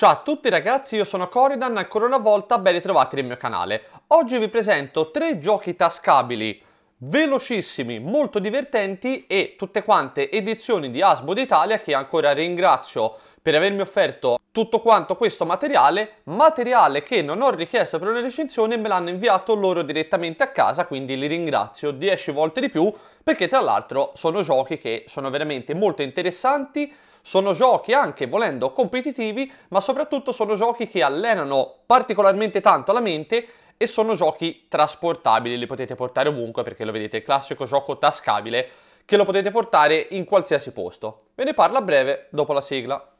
Ciao a tutti ragazzi, io sono Coridan e ancora una volta ben ritrovati nel mio canale. Oggi vi presento tre giochi tascabili velocissimi, molto divertenti e tutte quante edizioni di Asbo d'Italia che ancora ringrazio per avermi offerto tutto quanto questo materiale, materiale che non ho richiesto per una recensione me l'hanno inviato loro direttamente a casa, quindi li ringrazio 10 volte di più perché tra l'altro sono giochi che sono veramente molto interessanti sono giochi anche, volendo, competitivi, ma soprattutto sono giochi che allenano particolarmente tanto la mente e sono giochi trasportabili, li potete portare ovunque perché lo vedete, il classico gioco tascabile che lo potete portare in qualsiasi posto. Ve ne parlo a breve dopo la sigla.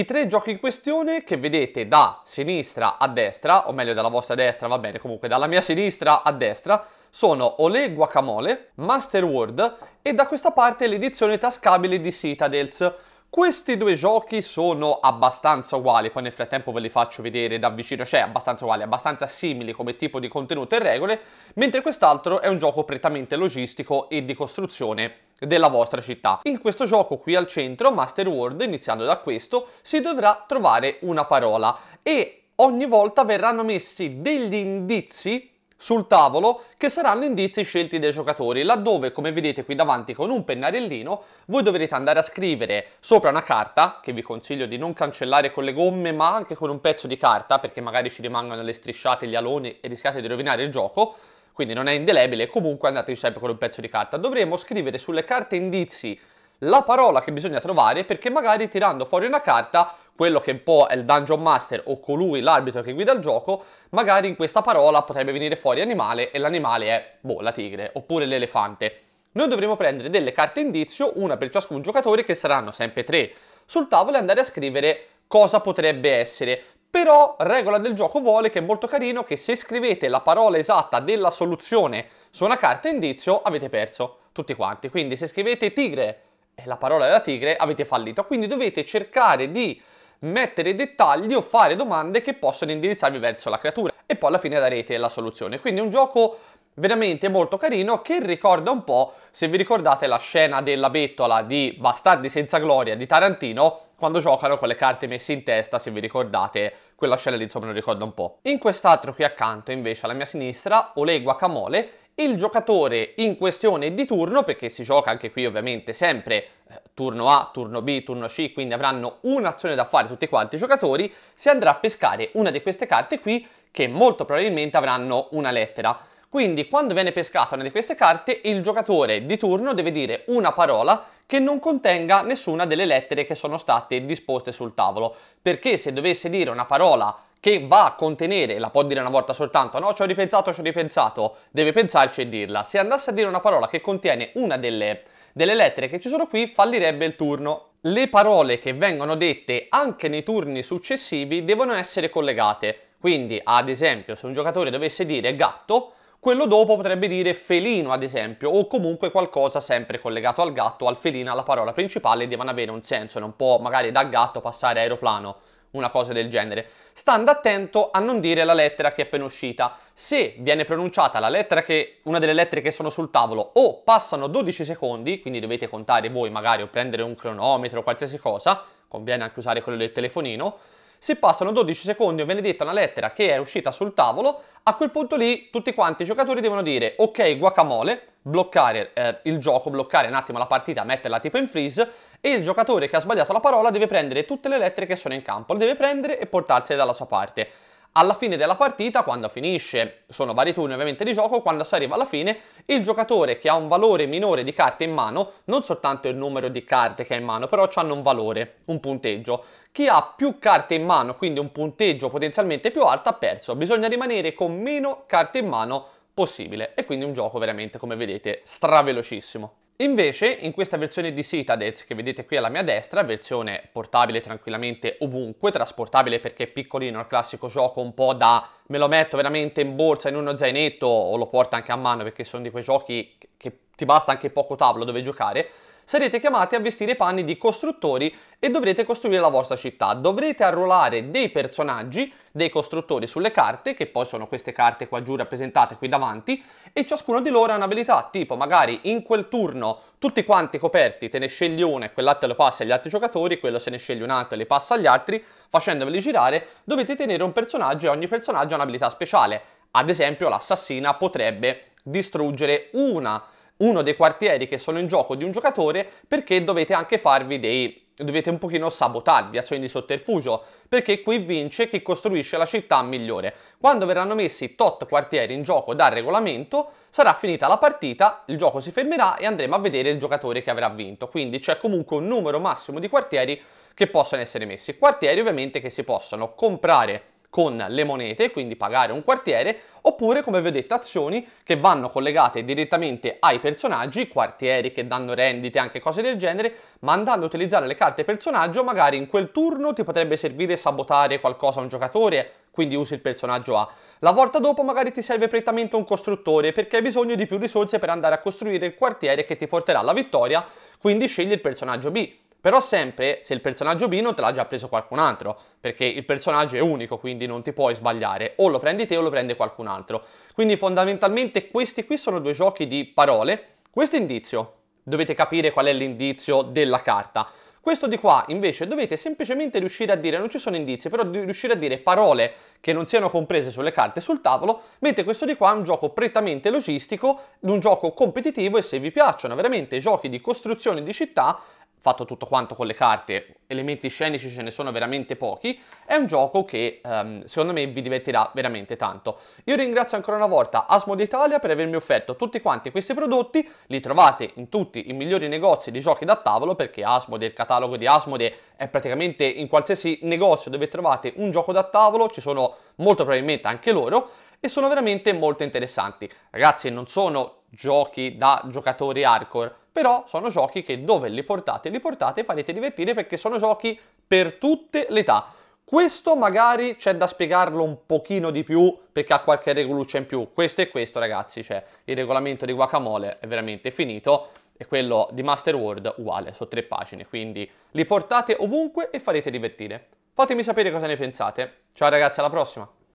I tre giochi in questione che vedete da sinistra a destra, o meglio dalla vostra destra, va bene, comunque dalla mia sinistra a destra, sono Ole Guacamole, Master World e da questa parte l'edizione tascabile di Citadels. Questi due giochi sono abbastanza uguali, poi nel frattempo ve li faccio vedere da vicino, cioè abbastanza uguali, abbastanza simili come tipo di contenuto e regole, mentre quest'altro è un gioco prettamente logistico e di costruzione della vostra città. In questo gioco qui al centro, Master World, iniziando da questo, si dovrà trovare una parola e ogni volta verranno messi degli indizi sul tavolo che saranno indizi scelti dai giocatori, laddove come vedete qui davanti con un pennarellino voi dovrete andare a scrivere sopra una carta, che vi consiglio di non cancellare con le gomme ma anche con un pezzo di carta perché magari ci rimangono le strisciate, gli aloni e rischiate di rovinare il gioco, quindi non è indelebile, comunque andateci sempre con un pezzo di carta. Dovremo scrivere sulle carte indizi la parola che bisogna trovare perché magari tirando fuori una carta quello che un po' è il dungeon master o colui l'arbitro che guida il gioco, magari in questa parola potrebbe venire fuori animale e l'animale è boh, la tigre oppure l'elefante. Noi dovremo prendere delle carte indizio, una per ciascun giocatore che saranno sempre tre, sul tavolo e andare a scrivere cosa potrebbe essere. Però regola del gioco vuole che è molto carino che se scrivete la parola esatta della soluzione su una carta indizio avete perso tutti quanti. Quindi se scrivete tigre la parola della tigre, avete fallito. Quindi dovete cercare di mettere dettagli o fare domande che possono indirizzarvi verso la creatura e poi alla fine darete la soluzione. Quindi è un gioco veramente molto carino che ricorda un po', se vi ricordate, la scena della bettola di Bastardi senza gloria di Tarantino quando giocano con le carte messe in testa, se vi ricordate, quella scena lì insomma me lo ricorda un po'. In quest'altro qui accanto invece alla mia sinistra, Oleg Guacamole, il giocatore in questione di turno, perché si gioca anche qui ovviamente sempre eh, turno A, turno B, turno C, quindi avranno un'azione da fare tutti quanti i giocatori, si andrà a pescare una di queste carte qui che molto probabilmente avranno una lettera. Quindi quando viene pescata una di queste carte, il giocatore di turno deve dire una parola che non contenga nessuna delle lettere che sono state disposte sul tavolo, perché se dovesse dire una parola che va a contenere, la può dire una volta soltanto, no ci ho ripensato, ci ho ripensato, deve pensarci e dirla. Se andasse a dire una parola che contiene una delle, delle lettere che ci sono qui, fallirebbe il turno le parole che vengono dette anche nei turni successivi devono essere collegate. Quindi, ad esempio, se un giocatore dovesse dire gatto, quello dopo potrebbe dire felino, ad esempio, o comunque qualcosa sempre collegato al gatto, al felino, alla parola principale, devono avere un senso, non può magari da gatto passare aeroplano, una cosa del genere. Stando attento a non dire la lettera che è appena uscita. Se viene pronunciata la lettera che, una delle lettere che sono sul tavolo o passano 12 secondi, quindi dovete contare voi magari o prendere un cronometro o qualsiasi cosa, conviene anche usare quello del telefonino, se passano 12 secondi o viene detta una lettera che è uscita sul tavolo, a quel punto lì tutti quanti i giocatori devono dire ok guacamole, bloccare eh, il gioco, bloccare un attimo la partita, metterla tipo in freeze e il giocatore che ha sbagliato la parola deve prendere tutte le lettere che sono in campo, le deve prendere e portarsele dalla sua parte alla fine della partita, quando finisce, sono vari turni ovviamente di gioco, quando si arriva alla fine, il giocatore che ha un valore minore di carte in mano, non soltanto il numero di carte che ha in mano, però hanno un valore, un punteggio. Chi ha più carte in mano, quindi un punteggio potenzialmente più alto, ha perso. Bisogna rimanere con meno carte in mano possibile. E quindi un gioco veramente, come vedete, stravelocissimo. Invece in questa versione di Citadels che vedete qui alla mia destra, versione portabile tranquillamente ovunque, trasportabile perché è piccolino, è il classico gioco un po' da me lo metto veramente in borsa, in uno zainetto o lo porto anche a mano perché sono di quei giochi che ti basta anche poco tavolo dove giocare, sarete chiamati a vestire i panni di costruttori e dovrete costruire la vostra città. Dovrete arruolare dei personaggi, dei costruttori sulle carte, che poi sono queste carte qua giù rappresentate qui davanti, e ciascuno di loro ha un'abilità, tipo magari in quel turno tutti quanti coperti, te ne scegli una e te lo passi agli altri giocatori, quello se ne sceglie un altro e le passa agli altri, facendoveli girare, dovete tenere un personaggio e ogni personaggio ha un'abilità speciale. Ad esempio l'assassina potrebbe distruggere una uno dei quartieri che sono in gioco di un giocatore perché dovete anche farvi dei dovete un pochino sabotarvi, azioni di sotterfugio, perché qui vince chi costruisce la città migliore. Quando verranno messi tot quartieri in gioco dal regolamento, sarà finita la partita, il gioco si fermerà e andremo a vedere il giocatore che avrà vinto. Quindi c'è comunque un numero massimo di quartieri che possono essere messi. Quartieri ovviamente che si possono comprare con le monete, quindi pagare un quartiere, oppure come vedete azioni che vanno collegate direttamente ai personaggi, quartieri che danno rendite, anche cose del genere, ma andando a utilizzare le carte personaggio magari in quel turno ti potrebbe servire sabotare qualcosa a un giocatore, quindi usi il personaggio A. La volta dopo magari ti serve prettamente un costruttore perché hai bisogno di più risorse per andare a costruire il quartiere che ti porterà alla vittoria, quindi scegli il personaggio B. Però sempre se il personaggio B non te l'ha già preso qualcun altro, perché il personaggio è unico, quindi non ti puoi sbagliare, o lo prendi te o lo prende qualcun altro. Quindi fondamentalmente questi qui sono due giochi di parole. Questo indizio, dovete capire qual è l'indizio della carta. Questo di qua invece dovete semplicemente riuscire a dire, non ci sono indizi, però riuscire a dire parole che non siano comprese sulle carte sul tavolo, mentre questo di qua è un gioco prettamente logistico, un gioco competitivo e se vi piacciono veramente i giochi di costruzione di città, fatto tutto quanto con le carte, elementi scenici ce ne sono veramente pochi, è un gioco che um, secondo me vi divertirà veramente tanto. Io ringrazio ancora una volta Asmod Italia per avermi offerto tutti quanti questi prodotti, li trovate in tutti i migliori negozi di giochi da tavolo perché Asmode, il catalogo di Asmode è praticamente in qualsiasi negozio dove trovate un gioco da tavolo, ci sono molto probabilmente anche loro e sono veramente molto interessanti. Ragazzi non sono giochi da giocatori hardcore, però sono giochi che dove li portate, li portate e farete divertire perché sono giochi per tutte le età. Questo magari c'è da spiegarlo un pochino di più perché ha qualche regoluccia in più. Questo è questo ragazzi, cioè il regolamento di Guacamole è veramente finito e quello di Master World uguale, su tre pagine, quindi li portate ovunque e farete divertire. Fatemi sapere cosa ne pensate. Ciao ragazzi, alla prossima!